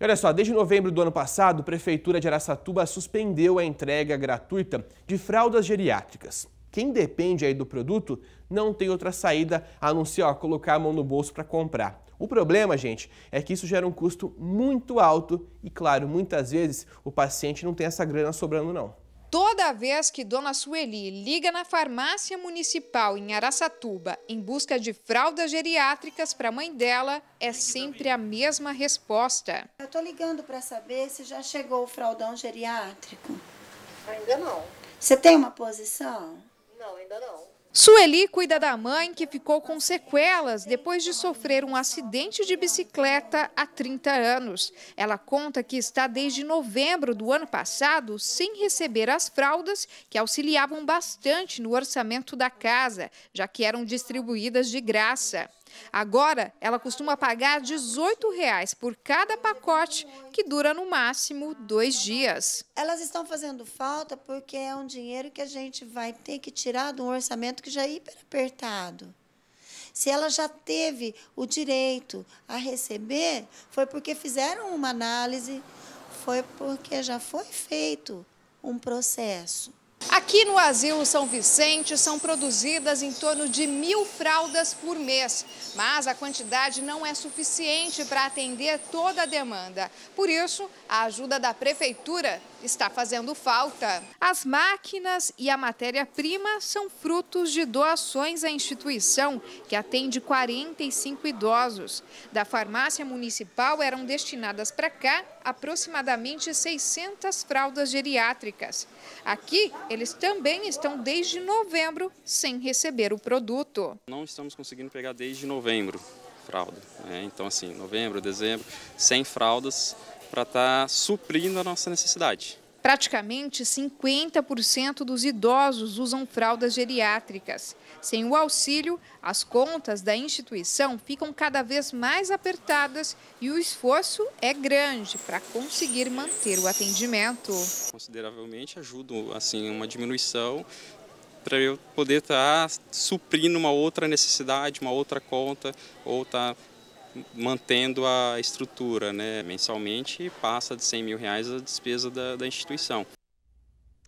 E olha só, desde novembro do ano passado, a Prefeitura de Araçatuba suspendeu a entrega gratuita de fraldas geriátricas. Quem depende aí do produto não tem outra saída a não ser ó, colocar a mão no bolso para comprar. O problema, gente, é que isso gera um custo muito alto e, claro, muitas vezes o paciente não tem essa grana sobrando não. Toda vez que Dona Sueli liga na farmácia municipal em Araçatuba em busca de fraldas geriátricas para a mãe dela, é sempre a mesma resposta. Eu estou ligando para saber se já chegou o fraldão geriátrico. Ainda não. Você tem uma posição? Não, ainda não. Sueli cuida da mãe que ficou com sequelas depois de sofrer um acidente de bicicleta há 30 anos. Ela conta que está desde novembro do ano passado sem receber as fraldas que auxiliavam bastante no orçamento da casa, já que eram distribuídas de graça. Agora, ela costuma pagar R$ 18,00 por cada pacote, que dura no máximo dois dias. Elas estão fazendo falta porque é um dinheiro que a gente vai ter que tirar de um orçamento que já é hiper apertado. Se ela já teve o direito a receber, foi porque fizeram uma análise, foi porque já foi feito um processo. Aqui no Asilo São Vicente são produzidas em torno de mil fraldas por mês, mas a quantidade não é suficiente para atender toda a demanda. Por isso, a ajuda da Prefeitura está fazendo falta. As máquinas e a matéria-prima são frutos de doações à instituição, que atende 45 idosos. Da farmácia municipal eram destinadas para cá aproximadamente 600 fraldas geriátricas. Aqui, eles também estão desde novembro sem receber o produto. Não estamos conseguindo pegar desde novembro fralda. Né? Então, assim, novembro, dezembro, sem fraldas para estar tá suprindo a nossa necessidade. Praticamente 50% dos idosos usam fraldas geriátricas. Sem o auxílio, as contas da instituição ficam cada vez mais apertadas e o esforço é grande para conseguir manter o atendimento. Consideravelmente ajuda assim, uma diminuição para eu poder estar tá suprindo uma outra necessidade, uma outra conta ou estar tá mantendo a estrutura. Né? Mensalmente passa de 100 mil reais a despesa da, da instituição.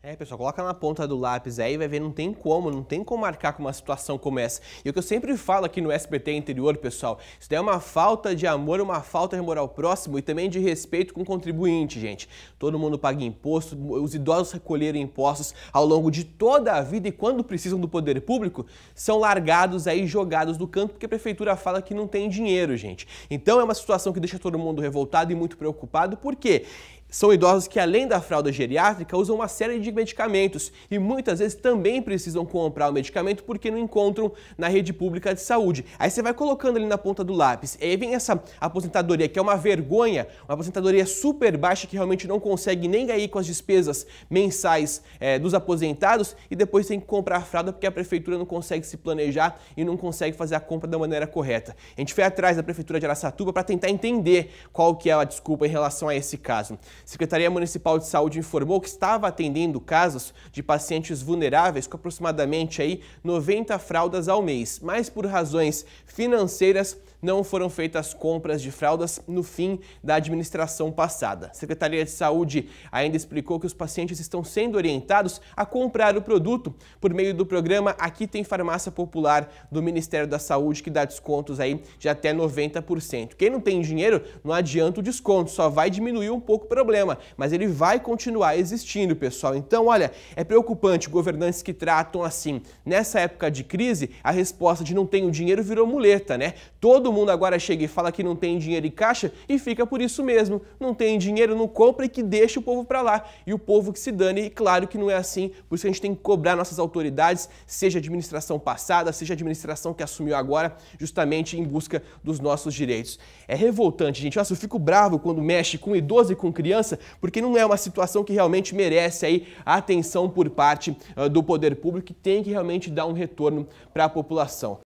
É, pessoal, coloca na ponta do lápis aí, vai ver, não tem como, não tem como marcar com uma situação como essa. E o que eu sempre falo aqui no SBT interior, pessoal, isso daí é uma falta de amor, uma falta de moral próximo e também de respeito com o contribuinte, gente. Todo mundo paga imposto, os idosos recolheram impostos ao longo de toda a vida e quando precisam do poder público, são largados aí, jogados do canto, porque a prefeitura fala que não tem dinheiro, gente. Então é uma situação que deixa todo mundo revoltado e muito preocupado, porque são idosos que, além da fralda geriátrica, usam uma série de medicamentos e muitas vezes também precisam comprar o medicamento porque não encontram na rede pública de saúde. Aí você vai colocando ali na ponta do lápis. E aí vem essa aposentadoria que é uma vergonha, uma aposentadoria super baixa que realmente não consegue nem aí com as despesas mensais é, dos aposentados e depois tem que comprar a fralda porque a prefeitura não consegue se planejar e não consegue fazer a compra da maneira correta. A gente foi atrás da prefeitura de Aracatuba para tentar entender qual que é a desculpa em relação a esse caso. Secretaria Municipal de Saúde informou que estava atendendo casos de pacientes vulneráveis com aproximadamente aí 90 fraldas ao mês, mas por razões financeiras não foram feitas compras de fraldas no fim da administração passada. A Secretaria de Saúde ainda explicou que os pacientes estão sendo orientados a comprar o produto por meio do programa Aqui Tem Farmácia Popular do Ministério da Saúde, que dá descontos aí de até 90%. Quem não tem dinheiro, não adianta o desconto, só vai diminuir um pouco o problema, mas ele vai continuar existindo, pessoal. Então, olha, é preocupante governantes que tratam assim. Nessa época de crise, a resposta de não tenho dinheiro virou muleta, né? Todo Todo mundo agora chega e fala que não tem dinheiro em caixa e fica por isso mesmo. Não tem dinheiro, não compra e que deixa o povo para lá. E o povo que se dane, e claro que não é assim, por isso a gente tem que cobrar nossas autoridades, seja a administração passada, seja a administração que assumiu agora, justamente em busca dos nossos direitos. É revoltante, gente. Nossa, eu fico bravo quando mexe com idoso e com criança, porque não é uma situação que realmente merece aí a atenção por parte uh, do poder público que tem que realmente dar um retorno para a população.